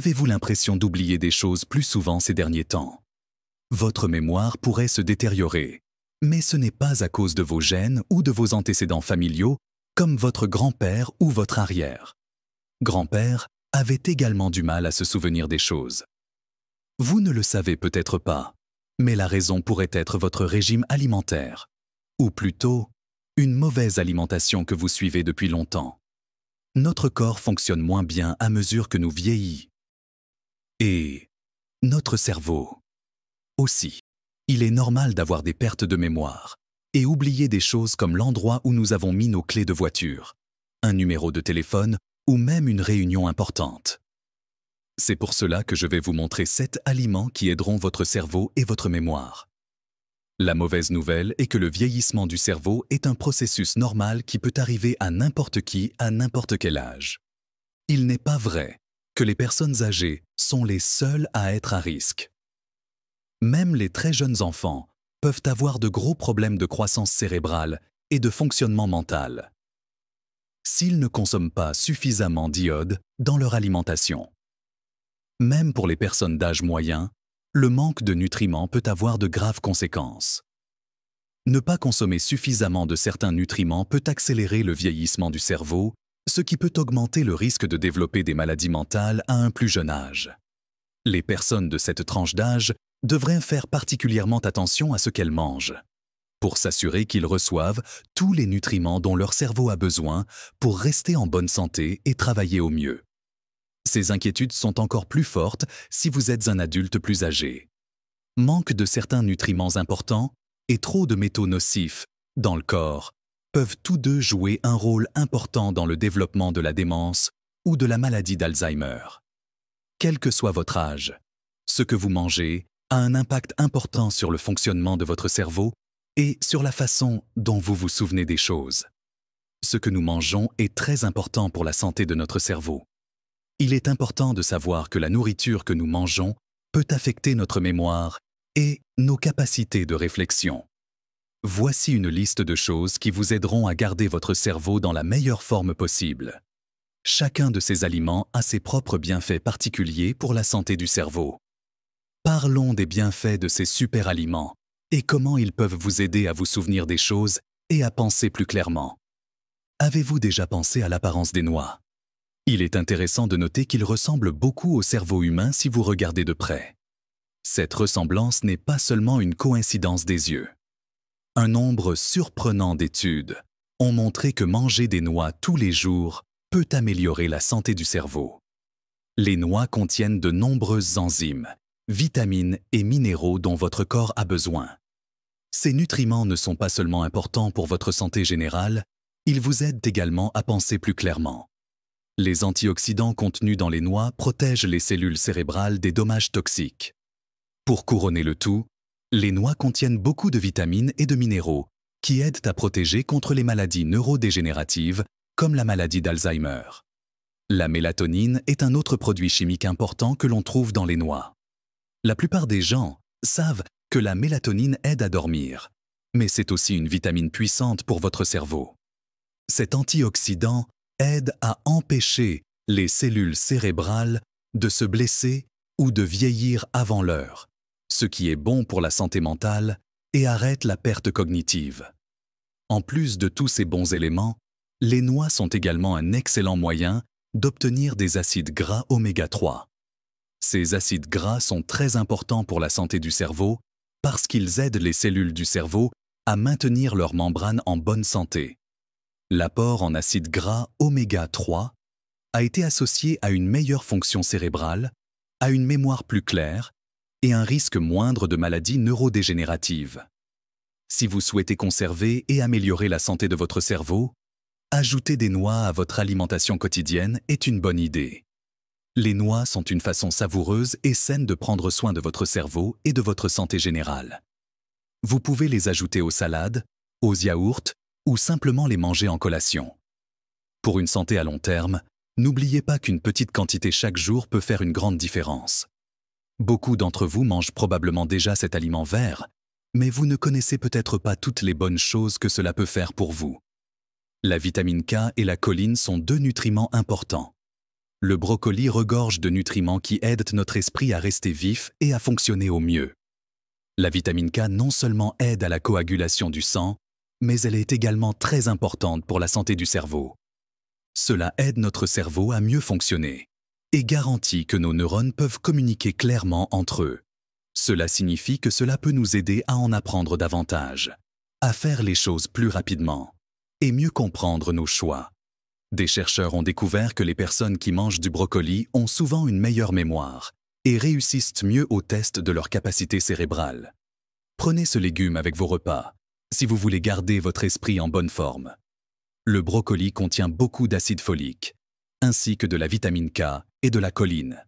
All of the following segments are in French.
avez-vous l'impression d'oublier des choses plus souvent ces derniers temps Votre mémoire pourrait se détériorer, mais ce n'est pas à cause de vos gènes ou de vos antécédents familiaux, comme votre grand-père ou votre arrière. Grand-père avait également du mal à se souvenir des choses. Vous ne le savez peut-être pas, mais la raison pourrait être votre régime alimentaire, ou plutôt une mauvaise alimentation que vous suivez depuis longtemps. Notre corps fonctionne moins bien à mesure que nous vieillissons et notre cerveau. Aussi, il est normal d'avoir des pertes de mémoire et oublier des choses comme l'endroit où nous avons mis nos clés de voiture, un numéro de téléphone ou même une réunion importante. C'est pour cela que je vais vous montrer sept aliments qui aideront votre cerveau et votre mémoire. La mauvaise nouvelle est que le vieillissement du cerveau est un processus normal qui peut arriver à n'importe qui à n'importe quel âge. Il n'est pas vrai les personnes âgées sont les seules à être à risque. Même les très jeunes enfants peuvent avoir de gros problèmes de croissance cérébrale et de fonctionnement mental s'ils ne consomment pas suffisamment d'iode dans leur alimentation. Même pour les personnes d'âge moyen, le manque de nutriments peut avoir de graves conséquences. Ne pas consommer suffisamment de certains nutriments peut accélérer le vieillissement du cerveau ce qui peut augmenter le risque de développer des maladies mentales à un plus jeune âge. Les personnes de cette tranche d'âge devraient faire particulièrement attention à ce qu'elles mangent, pour s'assurer qu'ils reçoivent tous les nutriments dont leur cerveau a besoin pour rester en bonne santé et travailler au mieux. Ces inquiétudes sont encore plus fortes si vous êtes un adulte plus âgé. Manque de certains nutriments importants et trop de métaux nocifs dans le corps peuvent tous deux jouer un rôle important dans le développement de la démence ou de la maladie d'Alzheimer. Quel que soit votre âge, ce que vous mangez a un impact important sur le fonctionnement de votre cerveau et sur la façon dont vous vous souvenez des choses. Ce que nous mangeons est très important pour la santé de notre cerveau. Il est important de savoir que la nourriture que nous mangeons peut affecter notre mémoire et nos capacités de réflexion. Voici une liste de choses qui vous aideront à garder votre cerveau dans la meilleure forme possible. Chacun de ces aliments a ses propres bienfaits particuliers pour la santé du cerveau. Parlons des bienfaits de ces super-aliments et comment ils peuvent vous aider à vous souvenir des choses et à penser plus clairement. Avez-vous déjà pensé à l'apparence des noix Il est intéressant de noter qu'ils ressemblent beaucoup au cerveau humain si vous regardez de près. Cette ressemblance n'est pas seulement une coïncidence des yeux un nombre surprenant d'études ont montré que manger des noix tous les jours peut améliorer la santé du cerveau. Les noix contiennent de nombreuses enzymes, vitamines et minéraux dont votre corps a besoin. Ces nutriments ne sont pas seulement importants pour votre santé générale, ils vous aident également à penser plus clairement. Les antioxydants contenus dans les noix protègent les cellules cérébrales des dommages toxiques. Pour couronner le tout, les noix contiennent beaucoup de vitamines et de minéraux qui aident à protéger contre les maladies neurodégénératives comme la maladie d'Alzheimer. La mélatonine est un autre produit chimique important que l'on trouve dans les noix. La plupart des gens savent que la mélatonine aide à dormir, mais c'est aussi une vitamine puissante pour votre cerveau. Cet antioxydant aide à empêcher les cellules cérébrales de se blesser ou de vieillir avant l'heure, ce qui est bon pour la santé mentale et arrête la perte cognitive. En plus de tous ces bons éléments, les noix sont également un excellent moyen d'obtenir des acides gras oméga 3. Ces acides gras sont très importants pour la santé du cerveau parce qu'ils aident les cellules du cerveau à maintenir leur membrane en bonne santé. L'apport en acides gras oméga 3 a été associé à une meilleure fonction cérébrale, à une mémoire plus claire et un risque moindre de maladies neurodégénératives. Si vous souhaitez conserver et améliorer la santé de votre cerveau, ajouter des noix à votre alimentation quotidienne est une bonne idée. Les noix sont une façon savoureuse et saine de prendre soin de votre cerveau et de votre santé générale. Vous pouvez les ajouter aux salades, aux yaourts ou simplement les manger en collation. Pour une santé à long terme, n'oubliez pas qu'une petite quantité chaque jour peut faire une grande différence. Beaucoup d'entre vous mangent probablement déjà cet aliment vert, mais vous ne connaissez peut-être pas toutes les bonnes choses que cela peut faire pour vous. La vitamine K et la choline sont deux nutriments importants. Le brocoli regorge de nutriments qui aident notre esprit à rester vif et à fonctionner au mieux. La vitamine K non seulement aide à la coagulation du sang, mais elle est également très importante pour la santé du cerveau. Cela aide notre cerveau à mieux fonctionner et garantit que nos neurones peuvent communiquer clairement entre eux. Cela signifie que cela peut nous aider à en apprendre davantage, à faire les choses plus rapidement et mieux comprendre nos choix. Des chercheurs ont découvert que les personnes qui mangent du brocoli ont souvent une meilleure mémoire et réussissent mieux au test de leur capacité cérébrale. Prenez ce légume avec vos repas, si vous voulez garder votre esprit en bonne forme. Le brocoli contient beaucoup d'acide folique, ainsi que de la vitamine K et de la colline.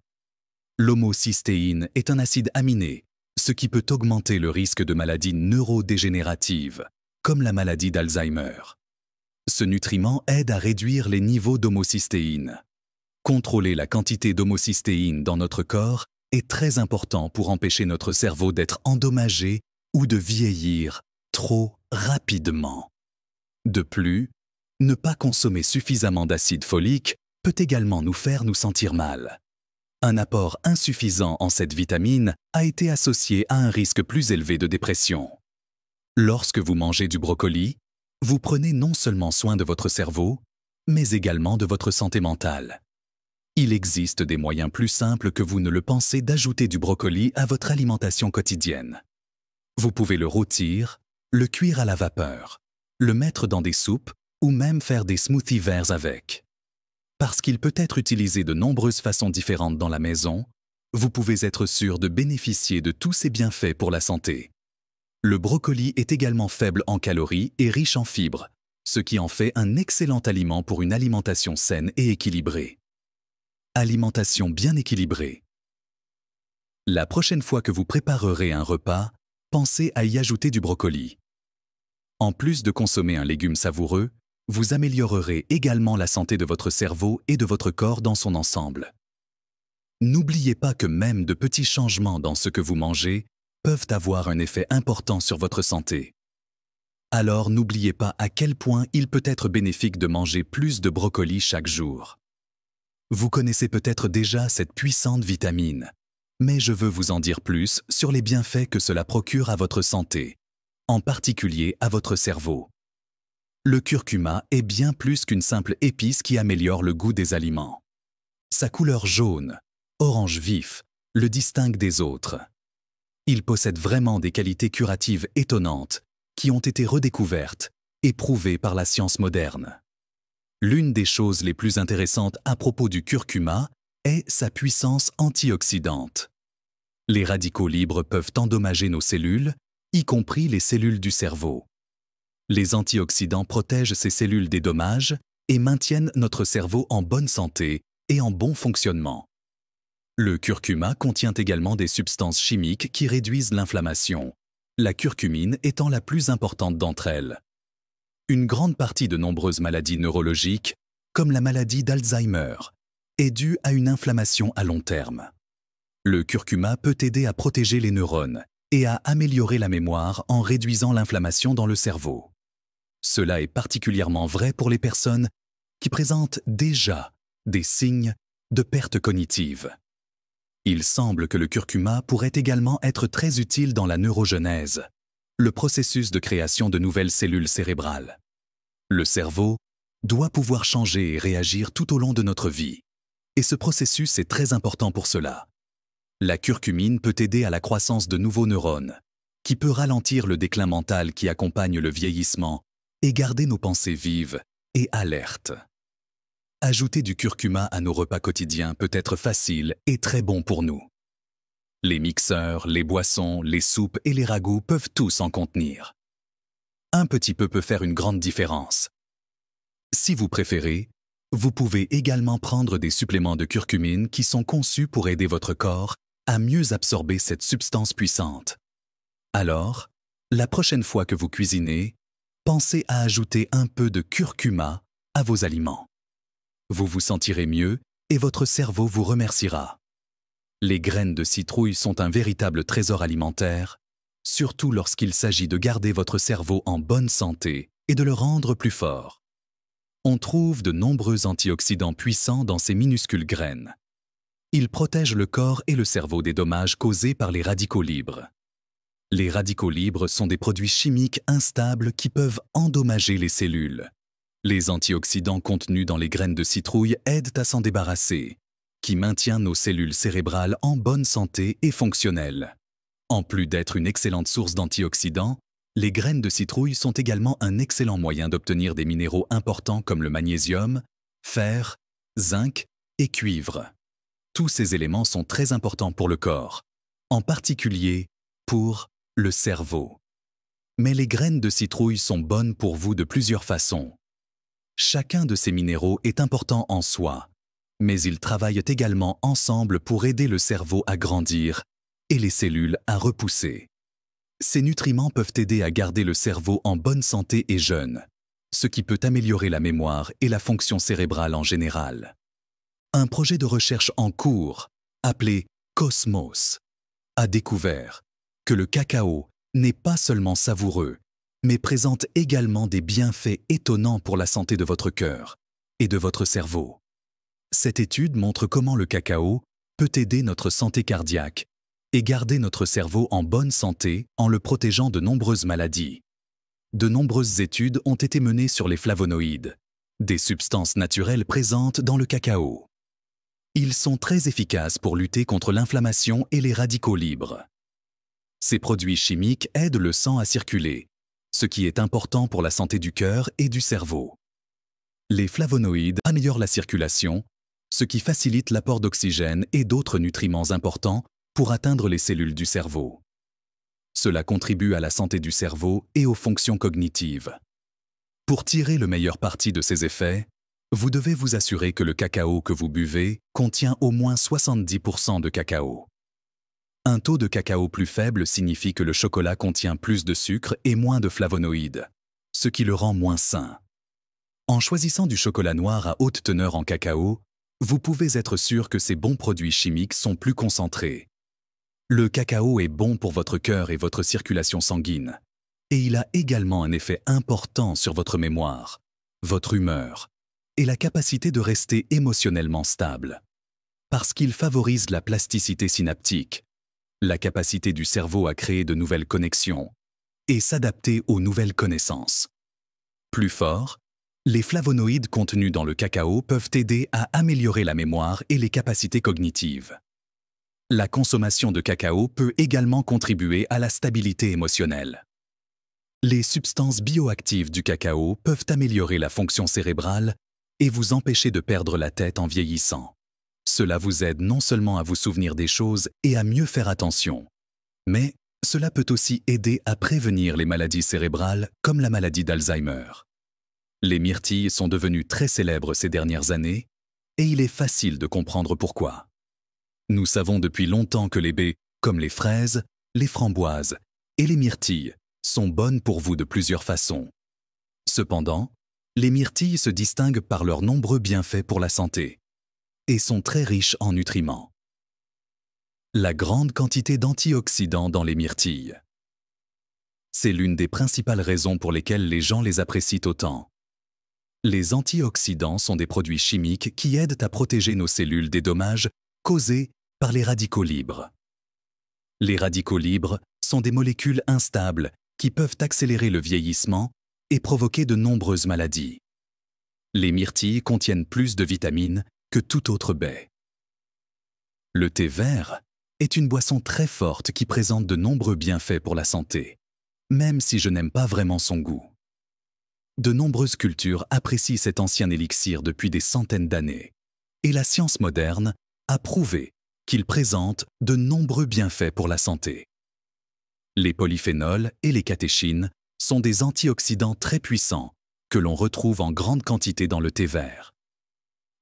L'homocystéine est un acide aminé, ce qui peut augmenter le risque de maladies neurodégénératives, comme la maladie d'Alzheimer. Ce nutriment aide à réduire les niveaux d'homocystéine. Contrôler la quantité d'homocystéine dans notre corps est très important pour empêcher notre cerveau d'être endommagé ou de vieillir trop rapidement. De plus, ne pas consommer suffisamment d'acide folique peut également nous faire nous sentir mal. Un apport insuffisant en cette vitamine a été associé à un risque plus élevé de dépression. Lorsque vous mangez du brocoli, vous prenez non seulement soin de votre cerveau, mais également de votre santé mentale. Il existe des moyens plus simples que vous ne le pensez d'ajouter du brocoli à votre alimentation quotidienne. Vous pouvez le rôtir, le cuire à la vapeur, le mettre dans des soupes ou même faire des smoothies verts avec. Parce qu'il peut être utilisé de nombreuses façons différentes dans la maison, vous pouvez être sûr de bénéficier de tous ses bienfaits pour la santé. Le brocoli est également faible en calories et riche en fibres, ce qui en fait un excellent aliment pour une alimentation saine et équilibrée. Alimentation bien équilibrée. La prochaine fois que vous préparerez un repas, pensez à y ajouter du brocoli. En plus de consommer un légume savoureux, vous améliorerez également la santé de votre cerveau et de votre corps dans son ensemble. N'oubliez pas que même de petits changements dans ce que vous mangez peuvent avoir un effet important sur votre santé. Alors n'oubliez pas à quel point il peut être bénéfique de manger plus de brocoli chaque jour. Vous connaissez peut-être déjà cette puissante vitamine, mais je veux vous en dire plus sur les bienfaits que cela procure à votre santé, en particulier à votre cerveau le curcuma est bien plus qu'une simple épice qui améliore le goût des aliments. Sa couleur jaune, orange vif, le distingue des autres. Il possède vraiment des qualités curatives étonnantes qui ont été redécouvertes et prouvées par la science moderne. L'une des choses les plus intéressantes à propos du curcuma est sa puissance antioxydante. Les radicaux libres peuvent endommager nos cellules, y compris les cellules du cerveau. Les antioxydants protègent ces cellules des dommages et maintiennent notre cerveau en bonne santé et en bon fonctionnement. Le curcuma contient également des substances chimiques qui réduisent l'inflammation, la curcumine étant la plus importante d'entre elles. Une grande partie de nombreuses maladies neurologiques, comme la maladie d'Alzheimer, est due à une inflammation à long terme. Le curcuma peut aider à protéger les neurones et à améliorer la mémoire en réduisant l'inflammation dans le cerveau. Cela est particulièrement vrai pour les personnes qui présentent déjà des signes de perte cognitive. Il semble que le curcuma pourrait également être très utile dans la neurogenèse, le processus de création de nouvelles cellules cérébrales. Le cerveau doit pouvoir changer et réagir tout au long de notre vie, et ce processus est très important pour cela. La curcumine peut aider à la croissance de nouveaux neurones, qui peut ralentir le déclin mental qui accompagne le vieillissement et garder nos pensées vives et alertes. Ajouter du curcuma à nos repas quotidiens peut être facile et très bon pour nous. Les mixeurs, les boissons, les soupes et les ragoûts peuvent tous en contenir. Un petit peu peut faire une grande différence. Si vous préférez, vous pouvez également prendre des suppléments de curcumine qui sont conçus pour aider votre corps à mieux absorber cette substance puissante. Alors, la prochaine fois que vous cuisinez, pensez à ajouter un peu de curcuma à vos aliments. Vous vous sentirez mieux et votre cerveau vous remerciera. Les graines de citrouille sont un véritable trésor alimentaire, surtout lorsqu'il s'agit de garder votre cerveau en bonne santé et de le rendre plus fort. On trouve de nombreux antioxydants puissants dans ces minuscules graines. Ils protègent le corps et le cerveau des dommages causés par les radicaux libres. Les radicaux libres sont des produits chimiques instables qui peuvent endommager les cellules. Les antioxydants contenus dans les graines de citrouille aident à s'en débarrasser, qui maintient nos cellules cérébrales en bonne santé et fonctionnelles. En plus d'être une excellente source d'antioxydants, les graines de citrouille sont également un excellent moyen d'obtenir des minéraux importants comme le magnésium, fer, zinc et cuivre. Tous ces éléments sont très importants pour le corps, en particulier pour le cerveau. Mais les graines de citrouille sont bonnes pour vous de plusieurs façons. Chacun de ces minéraux est important en soi, mais ils travaillent également ensemble pour aider le cerveau à grandir et les cellules à repousser. Ces nutriments peuvent aider à garder le cerveau en bonne santé et jeune, ce qui peut améliorer la mémoire et la fonction cérébrale en général. Un projet de recherche en cours, appelé Cosmos, a découvert, que le cacao n'est pas seulement savoureux, mais présente également des bienfaits étonnants pour la santé de votre cœur et de votre cerveau. Cette étude montre comment le cacao peut aider notre santé cardiaque et garder notre cerveau en bonne santé en le protégeant de nombreuses maladies. De nombreuses études ont été menées sur les flavonoïdes, des substances naturelles présentes dans le cacao. Ils sont très efficaces pour lutter contre l'inflammation et les radicaux libres. Ces produits chimiques aident le sang à circuler, ce qui est important pour la santé du cœur et du cerveau. Les flavonoïdes améliorent la circulation, ce qui facilite l'apport d'oxygène et d'autres nutriments importants pour atteindre les cellules du cerveau. Cela contribue à la santé du cerveau et aux fonctions cognitives. Pour tirer le meilleur parti de ces effets, vous devez vous assurer que le cacao que vous buvez contient au moins 70% de cacao. Un taux de cacao plus faible signifie que le chocolat contient plus de sucre et moins de flavonoïdes, ce qui le rend moins sain. En choisissant du chocolat noir à haute teneur en cacao, vous pouvez être sûr que ces bons produits chimiques sont plus concentrés. Le cacao est bon pour votre cœur et votre circulation sanguine, et il a également un effet important sur votre mémoire, votre humeur et la capacité de rester émotionnellement stable, parce qu'il favorise la plasticité synaptique, la capacité du cerveau à créer de nouvelles connexions et s'adapter aux nouvelles connaissances. Plus fort, les flavonoïdes contenus dans le cacao peuvent aider à améliorer la mémoire et les capacités cognitives. La consommation de cacao peut également contribuer à la stabilité émotionnelle. Les substances bioactives du cacao peuvent améliorer la fonction cérébrale et vous empêcher de perdre la tête en vieillissant. Cela vous aide non seulement à vous souvenir des choses et à mieux faire attention, mais cela peut aussi aider à prévenir les maladies cérébrales comme la maladie d'Alzheimer. Les myrtilles sont devenues très célèbres ces dernières années et il est facile de comprendre pourquoi. Nous savons depuis longtemps que les baies, comme les fraises, les framboises et les myrtilles, sont bonnes pour vous de plusieurs façons. Cependant, les myrtilles se distinguent par leurs nombreux bienfaits pour la santé et sont très riches en nutriments. La grande quantité d'antioxydants dans les myrtilles. C'est l'une des principales raisons pour lesquelles les gens les apprécient autant. Les antioxydants sont des produits chimiques qui aident à protéger nos cellules des dommages causés par les radicaux libres. Les radicaux libres sont des molécules instables qui peuvent accélérer le vieillissement et provoquer de nombreuses maladies. Les myrtilles contiennent plus de vitamines que toute autre baie. Le thé vert est une boisson très forte qui présente de nombreux bienfaits pour la santé, même si je n'aime pas vraiment son goût. De nombreuses cultures apprécient cet ancien élixir depuis des centaines d'années, et la science moderne a prouvé qu'il présente de nombreux bienfaits pour la santé. Les polyphénols et les catéchines sont des antioxydants très puissants que l'on retrouve en grande quantité dans le thé vert.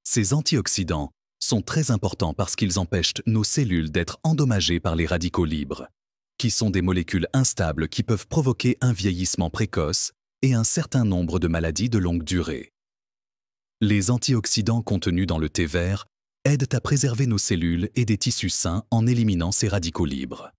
Ces antioxydants sont très importants parce qu'ils empêchent nos cellules d'être endommagées par les radicaux libres, qui sont des molécules instables qui peuvent provoquer un vieillissement précoce et un certain nombre de maladies de longue durée. Les antioxydants contenus dans le thé vert aident à préserver nos cellules et des tissus sains en éliminant ces radicaux libres.